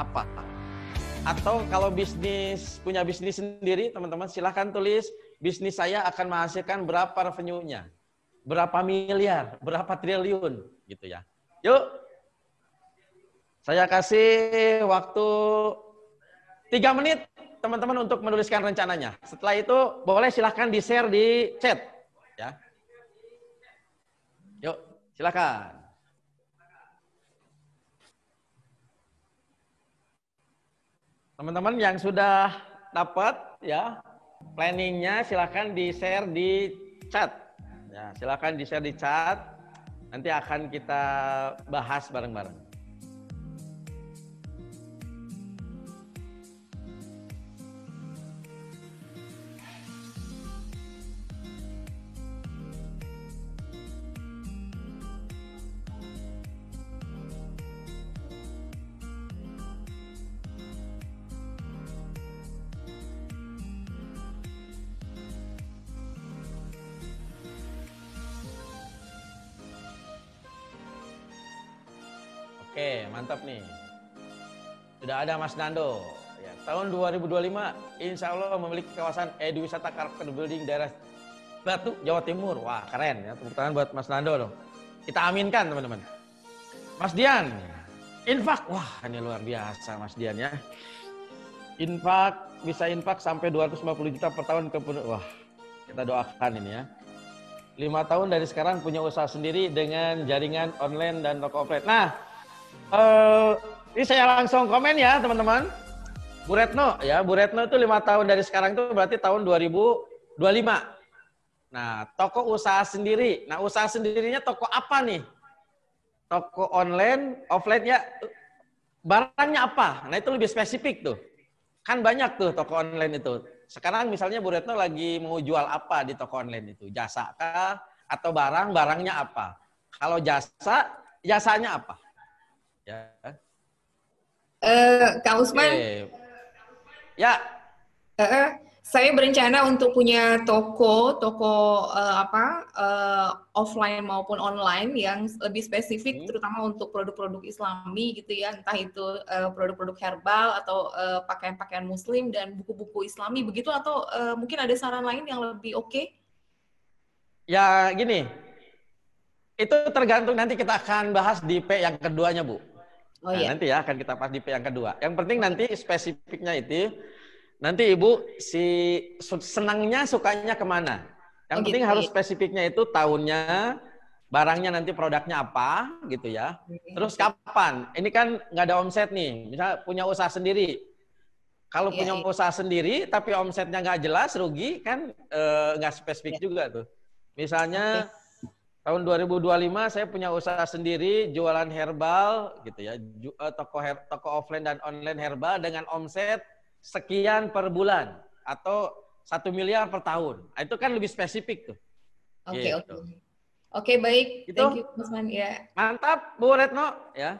apa? Atau kalau bisnis punya bisnis sendiri, teman-teman silahkan tulis bisnis saya akan menghasilkan berapa revenue-nya, berapa miliar, berapa triliun, gitu ya. Yuk, saya kasih waktu tiga menit teman-teman untuk menuliskan rencananya. Setelah itu boleh silahkan di share di chat, ya. Yuk, silahkan. Teman-teman yang sudah dapat ya planningnya silahkan di share di chat. Ya, silahkan di share di chat. Nanti akan kita bahas bareng-bareng. Oke, mantap nih. Sudah ada Mas Nando. Ya, tahun 2025 insya Allah memiliki kawasan Edwisata Carpet building daerah Batu, Jawa Timur. Wah, keren ya. Tepuk tangan buat Mas Nando dong. Kita aminkan teman-teman. Mas Dian, infak. Wah, ini luar biasa Mas Dian ya. Infak, bisa infak sampai 250 juta per tahun ke Wah, kita doakan ini ya. Lima tahun dari sekarang punya usaha sendiri dengan jaringan online dan toko offline. Nah, Uh, ini saya langsung komen ya teman-teman. Bu Retno ya, Bu Retno itu lima tahun dari sekarang itu berarti tahun 2025. Nah, toko usaha sendiri. Nah, usaha sendirinya toko apa nih? Toko online, offline ya, barangnya apa? Nah, itu lebih spesifik tuh. Kan banyak tuh toko online itu. Sekarang misalnya Bu Retno lagi mau jual apa di toko online itu? Jasa kah? Atau barang, barangnya apa? Kalau jasa, jasanya apa? Ya. Uh, Kak Usman. Okay. Ya. Uh, saya berencana untuk punya toko, toko uh, apa uh, offline maupun online yang lebih spesifik, hmm. terutama untuk produk-produk Islami gitu ya, entah itu produk-produk uh, herbal atau pakaian-pakaian uh, Muslim dan buku-buku Islami begitu, atau uh, mungkin ada saran lain yang lebih oke? Okay? Ya gini, itu tergantung nanti kita akan bahas di P yang keduanya Bu. Oh, nah, iya. Nanti ya akan kita pas di P yang kedua. Yang penting nanti spesifiknya itu nanti ibu si senangnya sukanya kemana. Yang oh, penting gitu. harus spesifiknya itu tahunnya, barangnya nanti produknya apa gitu ya. Terus kapan? Ini kan nggak ada omset nih. Misal punya usaha sendiri. Kalau iya, punya iya. usaha sendiri tapi omsetnya nggak jelas rugi kan eh, nggak e, spesifik iya. juga tuh. Misalnya okay Tahun 2025 saya punya usaha sendiri jualan herbal gitu ya, eh, toko her, toko offline dan online herbal dengan omset sekian per bulan atau satu miliar per tahun. Nah, itu kan lebih spesifik tuh. Oke okay, gitu. oke. Okay. okay, baik. Gitu. Thank you Mas Man. Ya. Mantap Bu Retno ya.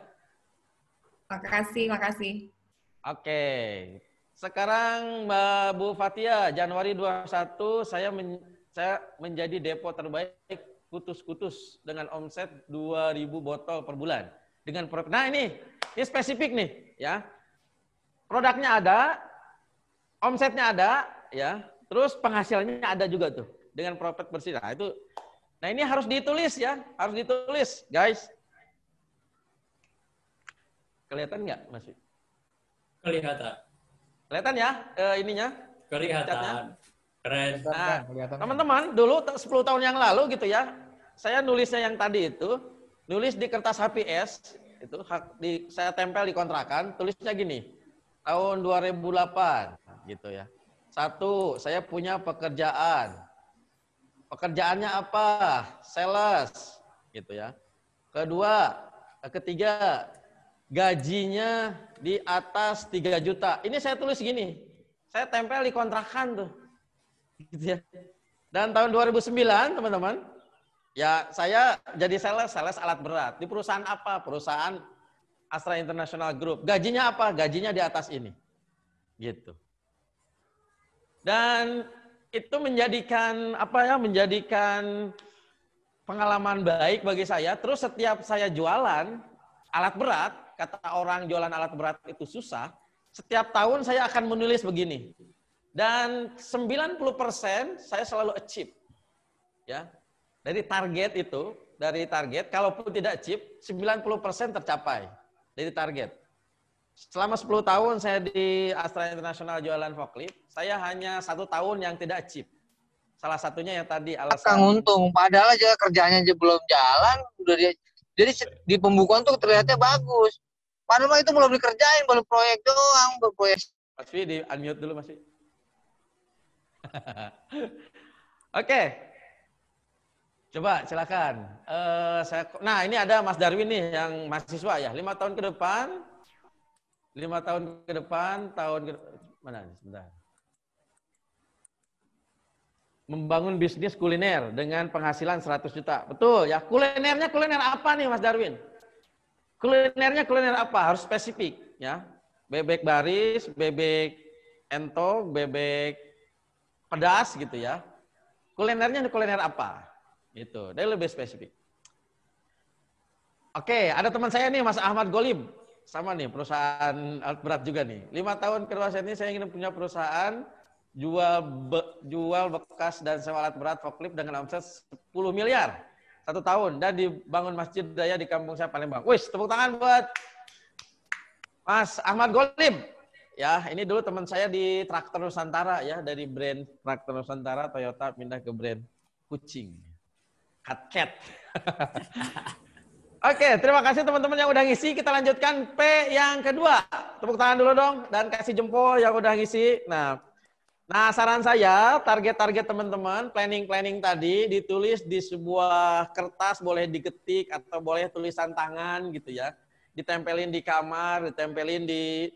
Makasih makasih. Oke. Okay. Sekarang Mbak Bu Fatia Januari 21 saya men saya menjadi depo terbaik kutus-kutus dengan omset 2000 botol per bulan dengan produk. Nah, ini ini spesifik nih, ya. Produknya ada, omsetnya ada, ya. Terus penghasilannya ada juga tuh dengan profit bersih. Nah, itu Nah, ini harus ditulis ya, harus ditulis, guys. Kelihatan nggak, Mas? Kelihatan. Kelihatan ya e, ininya? Kelihatan. Keren. Nah, teman-teman, dulu 10 tahun yang lalu gitu ya, saya nulisnya yang tadi itu, nulis di kertas HPS, itu di, saya tempel di kontrakan, tulisnya gini, tahun 2008 gitu ya. Satu, saya punya pekerjaan. Pekerjaannya apa? Sales gitu ya. Kedua, ketiga, gajinya di atas 3 juta. Ini saya tulis gini, saya tempel di kontrakan tuh gitu ya. Dan tahun 2009, teman-teman, ya saya jadi sales, sales alat berat. Di perusahaan apa? Perusahaan Astra International Group. Gajinya apa? Gajinya di atas ini. Gitu. Dan itu menjadikan apa ya? Menjadikan pengalaman baik bagi saya. Terus setiap saya jualan alat berat, kata orang jualan alat berat itu susah, setiap tahun saya akan menulis begini. Dan 90% saya selalu achieve. Ya. Dari target itu, dari target, kalaupun tidak achieve, 90% tercapai dari target. Selama 10 tahun saya di Astra International jualan forklift, saya hanya satu tahun yang tidak achieve. Salah satunya yang tadi alasan. Kang Untung, padahal aja kerjanya aja belum jalan, udah dia, jadi di pembukuan tuh terlihatnya bagus. Padahal itu belum dikerjain, baru proyek doang, baru proyek. Mas di unmute dulu masih. Oke. Coba silakan. Uh, saya, nah ini ada Mas Darwin nih yang mahasiswa ya. Lima tahun ke depan, lima tahun ke depan, tahun ke, mana? Sebentar. Membangun bisnis kuliner dengan penghasilan 100 juta. Betul ya. Kulinernya kuliner apa nih Mas Darwin? Kulinernya kuliner apa? Harus spesifik ya. Bebek baris, bebek entok, bebek pedas gitu ya. Kulinernya kuliner apa? Itu, Dia lebih spesifik. Oke, ada teman saya nih Mas Ahmad Golim. Sama nih perusahaan alat berat juga nih. Lima tahun kedua saya ini saya ingin punya perusahaan jual be, jual bekas dan sewa alat berat forklift dengan omset 10 miliar satu tahun dan dibangun masjid daya di kampung saya Palembang. Wis, tepuk tangan buat Mas Ahmad Golim. Ya, ini dulu teman saya di Traktor Nusantara ya, dari brand Traktor Nusantara Toyota pindah ke brand kucing. Cat cat. Oke, terima kasih teman-teman yang udah ngisi. Kita lanjutkan P yang kedua. Tepuk tangan dulu dong dan kasih jempol yang udah ngisi. Nah, nah saran saya target-target teman-teman, planning-planning tadi ditulis di sebuah kertas, boleh diketik atau boleh tulisan tangan gitu ya. Ditempelin di kamar, ditempelin di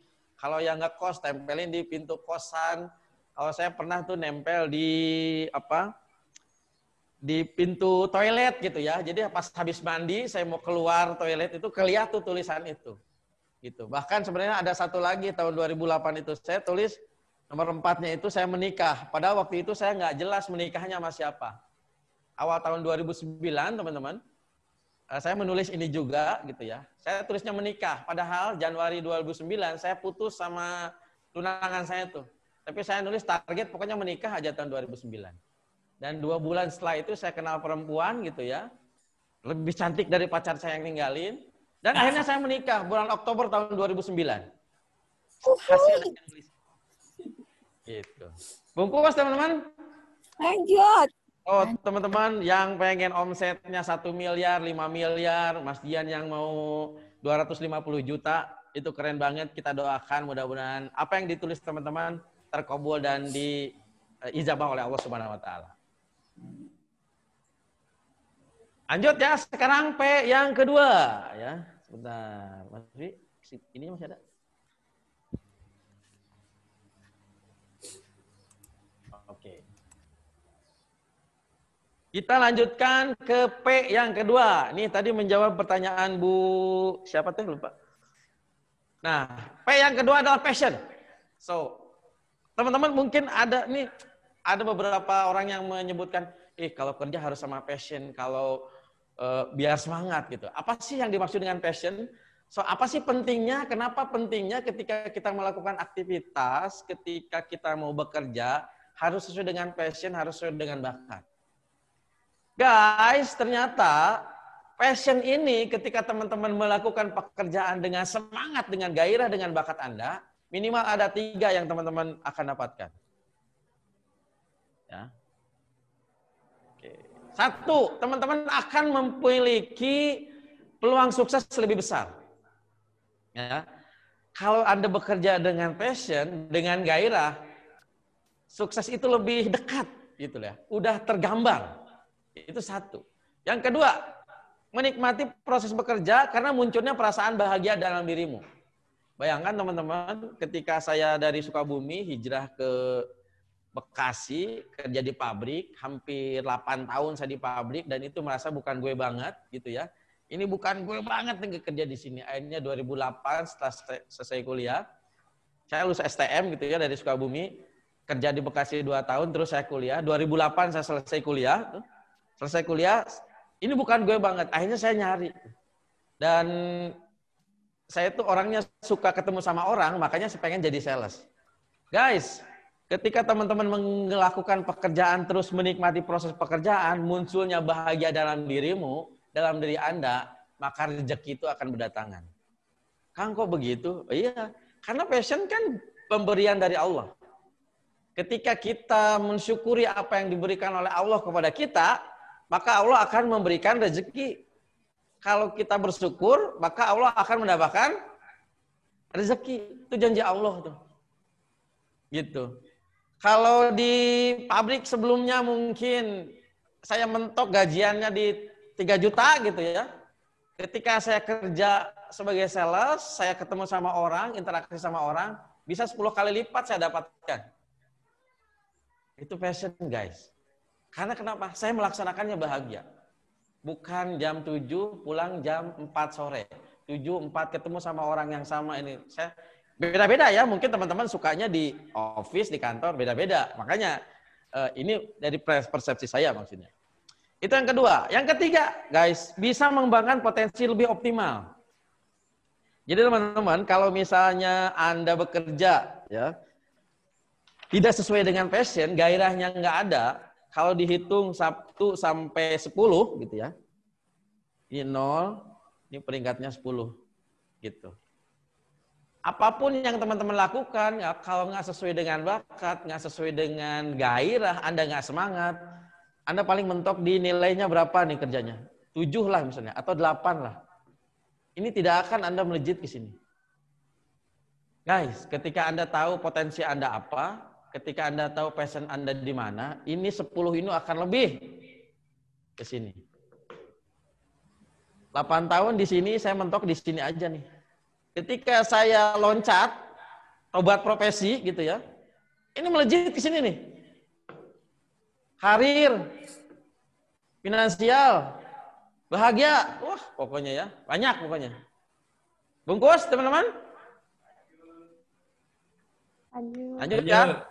kalau yang nggak kos, tempelin di pintu kosan. Kalau saya pernah tuh nempel di apa? di pintu toilet gitu ya. Jadi pas habis mandi saya mau keluar toilet itu kelihatan tuh tulisan itu. Gitu. Bahkan sebenarnya ada satu lagi tahun 2008 itu saya tulis nomor empatnya itu saya menikah. Padahal waktu itu saya nggak jelas menikahnya sama siapa. Awal tahun 2009 teman-teman Eh, saya menulis ini juga gitu ya. Saya tulisnya menikah, padahal Januari 2009 saya putus sama tunangan saya tuh. Tapi saya nulis target pokoknya menikah aja tahun 2009. Dan dua bulan setelah itu saya kenal perempuan gitu ya. Lebih cantik dari pacar saya yang ninggalin. Dan akhirnya saya menikah bulan Oktober tahun 2009. Hasil itu Gitu. Bungkus teman-teman. Lanjut. Oh, teman-teman yang pengen omsetnya 1 miliar, 5 miliar, Mas Dian yang mau 250 juta, itu keren banget. Kita doakan mudah-mudahan apa yang ditulis teman-teman terkabul dan diijabah oleh Allah Subhanahu wa taala. Lanjut ya, sekarang P yang kedua ya. Sebentar, Mas Dwi, ini masih ada? Kita lanjutkan ke P yang kedua. Ini tadi menjawab pertanyaan Bu siapa tuh lupa. Nah, P yang kedua adalah passion. So, teman-teman mungkin ada nih ada beberapa orang yang menyebutkan, "Ih, kalau kerja harus sama passion, kalau eh, biar semangat gitu." Apa sih yang dimaksud dengan passion? So, apa sih pentingnya? Kenapa pentingnya ketika kita melakukan aktivitas, ketika kita mau bekerja harus sesuai dengan passion, harus sesuai dengan bakat. Guys, ternyata passion ini ketika teman-teman melakukan pekerjaan dengan semangat, dengan gairah, dengan bakat Anda, minimal ada tiga yang teman-teman akan dapatkan. Ya. Oke. Satu, teman-teman akan memiliki peluang sukses lebih besar. Ya. Kalau Anda bekerja dengan passion, dengan gairah, sukses itu lebih dekat gitu ya. Udah tergambar. Itu satu. Yang kedua, menikmati proses bekerja karena munculnya perasaan bahagia dalam dirimu. Bayangkan teman-teman, ketika saya dari Sukabumi hijrah ke Bekasi, kerja di pabrik, hampir 8 tahun saya di pabrik dan itu merasa bukan gue banget gitu ya. Ini bukan gue banget yang kerja di sini. Akhirnya 2008 setelah selesai kuliah, saya lulus STM gitu ya dari Sukabumi, kerja di Bekasi 2 tahun, terus saya kuliah. 2008 saya selesai kuliah, tuh selesai kuliah ini bukan gue banget akhirnya saya nyari dan saya tuh orangnya suka ketemu sama orang makanya saya pengen jadi sales guys ketika teman-teman melakukan pekerjaan terus menikmati proses pekerjaan munculnya bahagia dalam dirimu dalam diri anda maka rezeki itu akan berdatangan Kang kok begitu iya karena passion kan pemberian dari Allah ketika kita mensyukuri apa yang diberikan oleh Allah kepada kita maka Allah akan memberikan rezeki. Kalau kita bersyukur, maka Allah akan mendapatkan rezeki. Itu janji Allah tuh. Gitu. Kalau di pabrik sebelumnya mungkin saya mentok gajiannya di 3 juta gitu ya. Ketika saya kerja sebagai sales, saya ketemu sama orang, interaksi sama orang, bisa 10 kali lipat saya dapatkan. Itu passion guys. Karena kenapa? Saya melaksanakannya bahagia. Bukan jam 7 pulang jam 4 sore. 7 4 ketemu sama orang yang sama ini. Saya beda-beda ya, mungkin teman-teman sukanya di office, di kantor beda-beda. Makanya eh, ini dari persepsi saya maksudnya. Itu yang kedua. Yang ketiga, guys, bisa mengembangkan potensi lebih optimal. Jadi teman-teman, kalau misalnya Anda bekerja ya tidak sesuai dengan passion, gairahnya nggak ada, kalau dihitung Sabtu sampai 10 gitu ya. Ini 0, ini peringkatnya 10 gitu. Apapun yang teman-teman lakukan, ya, kalau nggak sesuai dengan bakat, nggak sesuai dengan gairah, Anda nggak semangat, Anda paling mentok di nilainya berapa nih kerjanya? 7 lah misalnya, atau 8 lah. Ini tidak akan Anda melejit ke sini. Guys, ketika Anda tahu potensi Anda apa, ketika Anda tahu passion Anda di mana, ini 10 ini akan lebih ke sini. 8 tahun di sini saya mentok di sini aja nih. Ketika saya loncat obat profesi gitu ya. Ini melejit ke sini nih. Karir, finansial, bahagia, wah pokoknya ya, banyak pokoknya. Bungkus teman-teman. Lanjut. Lanjut ya.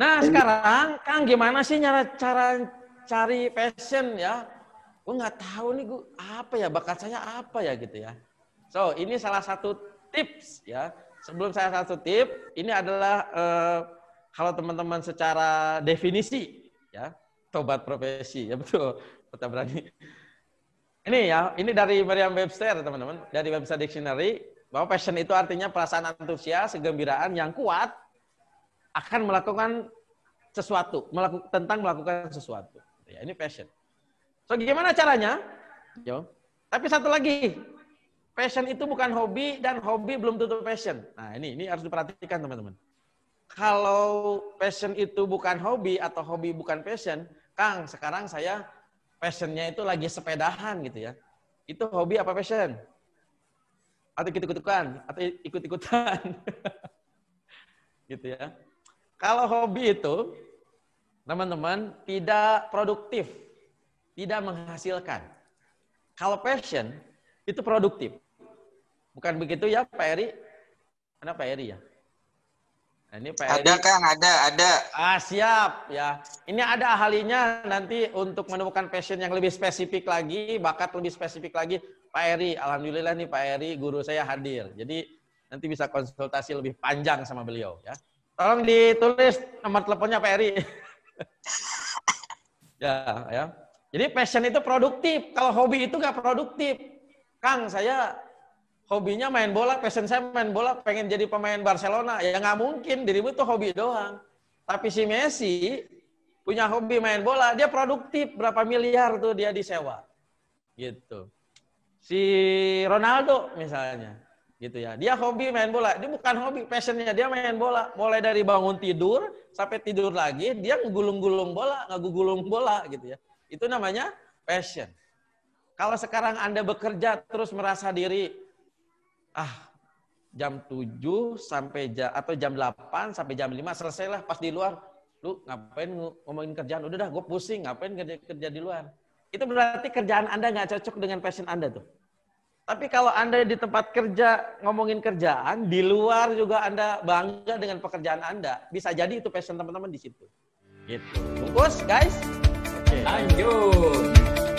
Nah sekarang Kang gimana sih cara cara cari passion ya? Gue nggak tahu nih gue apa ya bakat saya apa ya gitu ya. So ini salah satu tips ya. Sebelum saya satu tips ini adalah eh, kalau teman-teman secara definisi ya tobat profesi ya betul kata berani. Ini ya, ini dari Merriam-Webster, teman-teman. Dari Webster Dictionary, bahwa passion itu artinya perasaan antusias, kegembiraan yang kuat akan melakukan sesuatu, melaku, tentang melakukan sesuatu. Ya, ini passion. So gimana caranya? Yo. Tapi satu lagi, passion itu bukan hobi dan hobi belum tentu passion. Nah, ini ini harus diperhatikan teman-teman. Kalau passion itu bukan hobi atau hobi bukan passion, Kang, sekarang saya passionnya itu lagi sepedahan gitu ya. Itu hobi apa passion? Atau ikut-ikutan, atau ikut-ikutan. gitu ya. Kalau hobi itu, teman-teman, tidak produktif, tidak menghasilkan. Kalau passion, itu produktif. Bukan begitu ya, Pak Eri? Mana Pak Eri ya? Nah, ini Pak Eri. Ada Kang, ada, ada. Ah, siap ya. Ini ada ahlinya nanti untuk menemukan passion yang lebih spesifik lagi, bakat lebih spesifik lagi. Pak Eri, alhamdulillah nih Pak Eri, guru saya hadir. Jadi nanti bisa konsultasi lebih panjang sama beliau ya. Tolong ditulis nomor teleponnya Pak Eri. ya, ya. Jadi passion itu produktif. Kalau hobi itu nggak produktif. Kang, saya hobinya main bola, passion saya main bola, pengen jadi pemain Barcelona. Ya nggak mungkin, dirimu itu hobi doang. Tapi si Messi punya hobi main bola, dia produktif. Berapa miliar tuh dia disewa. Gitu. Si Ronaldo misalnya gitu ya. Dia hobi main bola. Dia bukan hobi, passionnya dia main bola. Mulai dari bangun tidur sampai tidur lagi, dia ngegulung-gulung bola, ngegulung bola gitu ya. Itu namanya passion. Kalau sekarang Anda bekerja terus merasa diri, ah jam 7 sampai jam, atau jam 8 sampai jam 5 selesailah pas di luar. Lu ngapain ngomongin kerjaan? Udah dah, gue pusing. Ngapain kerja, kerja di luar? Itu berarti kerjaan Anda nggak cocok dengan passion Anda tuh. Tapi kalau Anda di tempat kerja ngomongin kerjaan, di luar juga Anda bangga dengan pekerjaan Anda, bisa jadi itu passion teman-teman di situ. Gitu. Bungkus, guys. Oke. Lanjut.